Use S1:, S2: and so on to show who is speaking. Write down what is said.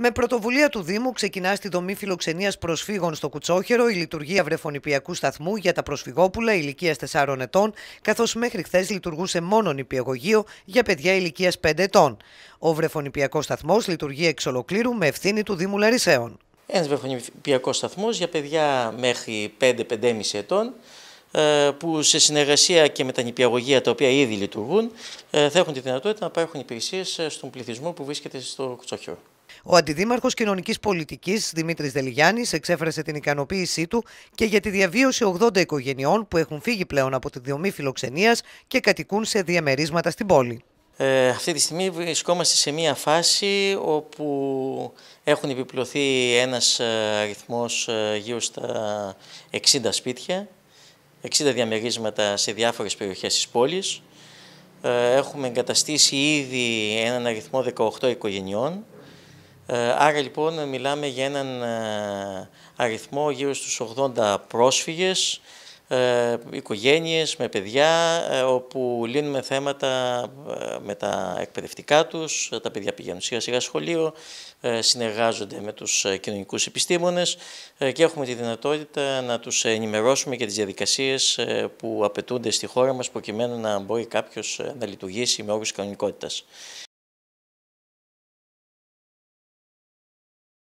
S1: Με πρωτοβουλία του Δήμου ξεκινά στη δομή φιλοξενίας προσφύγων στο Κουτσόχερο η λειτουργία βρεφονιπιακού σταθμού για τα προσφυγόπουλα ηλικίας 4 ετών, καθώς μέχρι χθες λειτουργούσε μόνο νηπιαγωγείο για παιδιά ηλικίας 5 ετών. Ο βρεφονιπιακός σταθμός λειτουργεί εξ ολοκλήρου με ευθύνη του Δήμου Λαρισαίων. Ένας
S2: βρεφονιπιακός σταθμός για παιδιά μέχρι 5-5,5 ετών ε, που σε συνεργασία και με τα νηπιαγωγεία τα οποία ήδη λειτουργούν ε, θα έχουν τη δυνατότητα να παρέχουν υπηρεσίες ε, στον πληθυσμό που βρίσκεται στο Κουτσόχερο.
S1: Ο Αντιδήμαρχος Κοινωνικής Πολιτικής Δημήτρης Δελιγιάννης εξέφρασε την ικανοποίησή του και για τη διαβίωση 80 οικογενειών που έχουν φύγει πλέον από τη διομή φιλοξενίας και κατοικούν σε διαμερίσματα στην πόλη.
S2: Ε, αυτή τη στιγμή βρισκόμαστε σε μία φάση όπου έχουν επιπλωθεί ένας ε, αριθμός ε, γύρω στα 60 σπίτια, 60 διαμερίσματα σε διάφορες περιοχές της πόλης. Ε, έχουμε εγκαταστήσει ήδη έναν αριθμό 18 οικογενειών. Ε, άρα λοιπόν μιλάμε για έναν ε, αριθμό γύρω στους 80 πρόσφυγες, ε, οικογένειες με παιδιά, όπου λύνουμε θέματα με τα εκπαιδευτικά τους, τα παιδιά πηγαίνουν σιγά σιγά σχολείο, συνεργάζονται με τους κοινωνικούς επιστήμονες και έχουμε τη δυνατότητα να τους ενημερώσουμε για τις διαδικασίες που απαιτούνται στη χώρα μας προκειμένου να μπορεί
S1: κάποιος να λειτουργήσει με όρους κανονικότητας.